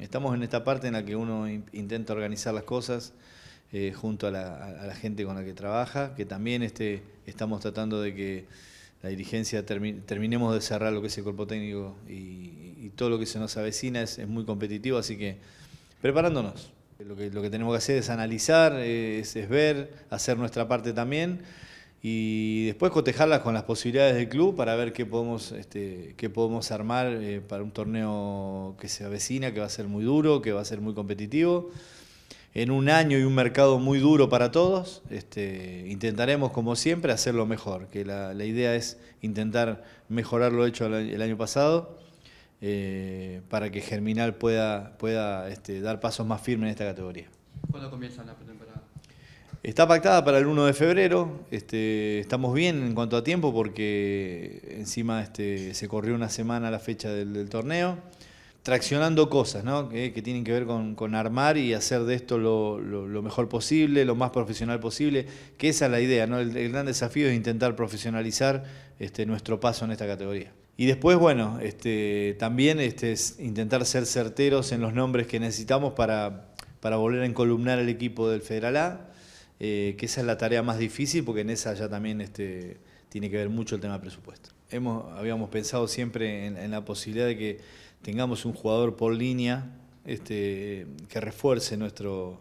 Estamos en esta parte en la que uno intenta organizar las cosas eh, junto a la, gente con la que trabaja, que también este, estamos tratando de que la dirigencia terminemos de cerrar lo que es el cuerpo técnico y, todo lo que se nos avecina es, muy competitivo, así que preparándonos. Lo que, tenemos que hacer es analizar, eh, es ver, hacer nuestra parte también y después cotejarlas con las posibilidades del club para ver qué podemos, este, qué podemos armar eh, para un torneo que se avecina, que va a ser muy duro, que va a ser muy competitivo. En un año y un mercado muy duro para todos, este, intentaremos, como siempre, hacerlo mejor, que la, la, idea es intentar mejorar lo hecho el año pasado eh, para que Germinal pueda, pueda este, dar pasos más firmes en esta categoría. ¿Cuándo comienza la pretemporada? Está pactada para el 1 de febrero. Este, estamos bien en cuanto a tiempo porque encima este, se corrió una semana la fecha del, torneo. Traccionando cosas que, tienen que ver con, armar y hacer de esto lo, mejor posible, lo más profesional posible, que esa es la idea. El, gran desafío es intentar profesionalizar este, nuestro paso en esta categoría. Y después, bueno, también intentar ser certeros en los nombres que necesitamos para, para volver a encolumnar el equipo del Federal A eh, que esa es la tarea más difícil porque en esa ya también este, tiene que ver mucho el tema presupuesto. habíamos pensado siempre en, la posibilidad de que tengamos un jugador por línea este, que refuerce nuestro,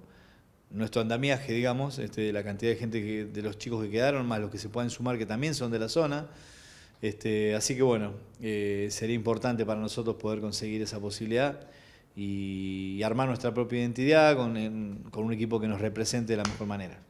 andamiaje, digamos, este, la cantidad de gente, que, de los chicos que quedaron, más los que se pueden sumar que también son de la zona. así que bueno, eh, sería importante para nosotros poder conseguir esa posibilidad y armar nuestra propia identidad con, un equipo que nos represente de la mejor manera.